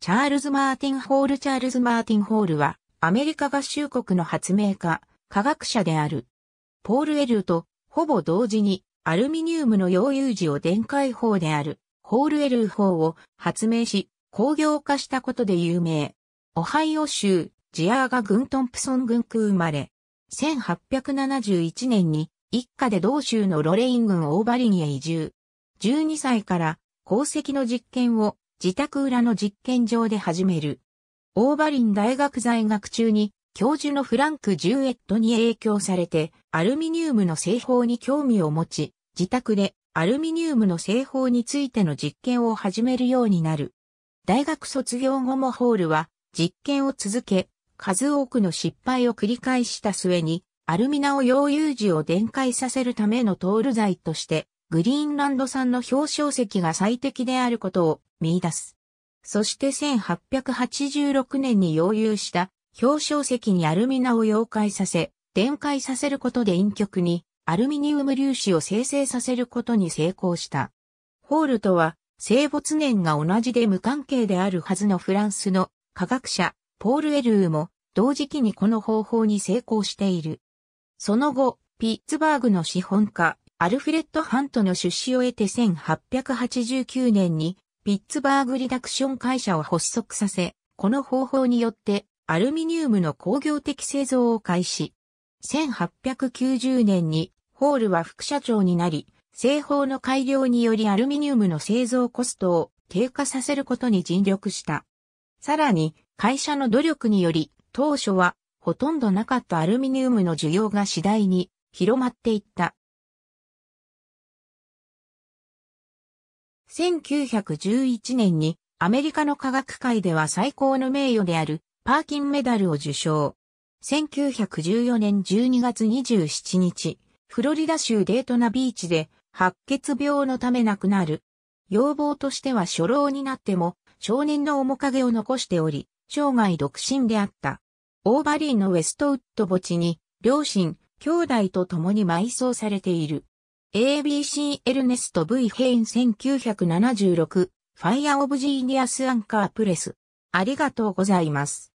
チャールズ・マーティン・ホール・チャールズ・マーティン・ホールは、アメリカ合衆国の発明家、科学者である。ポール・エルーと、ほぼ同時に、アルミニウムの溶融時を電解法である、ホール・エルー法を発明し、工業化したことで有名。オハイオ州、ジアーガグントンプソン郡区生まれ。1871年に、一家で同州のロレイン郡オーバリンへ移住。12歳から、鉱石の実験を自宅裏の実験場で始める。オーバリン大学在学中に教授のフランク・ジュエットに影響されてアルミニウムの製法に興味を持ち、自宅でアルミニウムの製法についての実験を始めるようになる。大学卒業後もホールは実験を続け、数多くの失敗を繰り返した末に、アルミナを溶融時を電解させるためのトール材として、グリーンランド産の表彰石が最適であることを見出す。そして1886年に要有した表彰石にアルミナを溶解させ、電解させることで陰極にアルミニウム粒子を生成させることに成功した。ホールとは生没年が同じで無関係であるはずのフランスの科学者ポール・エルーも同時期にこの方法に成功している。その後、ピッツバーグの資本家アルフレッド・ハントの出資を得て1889年にピッツバーグリダクション会社を発足させ、この方法によってアルミニウムの工業的製造を開始。1890年にホールは副社長になり、製法の改良によりアルミニウムの製造コストを低下させることに尽力した。さらに、会社の努力により、当初はほとんどなかったアルミニウムの需要が次第に広まっていった。1911年にアメリカの科学界では最高の名誉であるパーキンメダルを受賞。1914年12月27日、フロリダ州デートナビーチで白血病のため亡くなる。要望としては初老になっても少年の面影を残しており、生涯独身であった。オーバリーのウェストウッド墓地に両親、兄弟と共に埋葬されている。ABC エルネスト V ヘイン1976、ファイアオブジーニアスアンカープレス。ありがとうございます。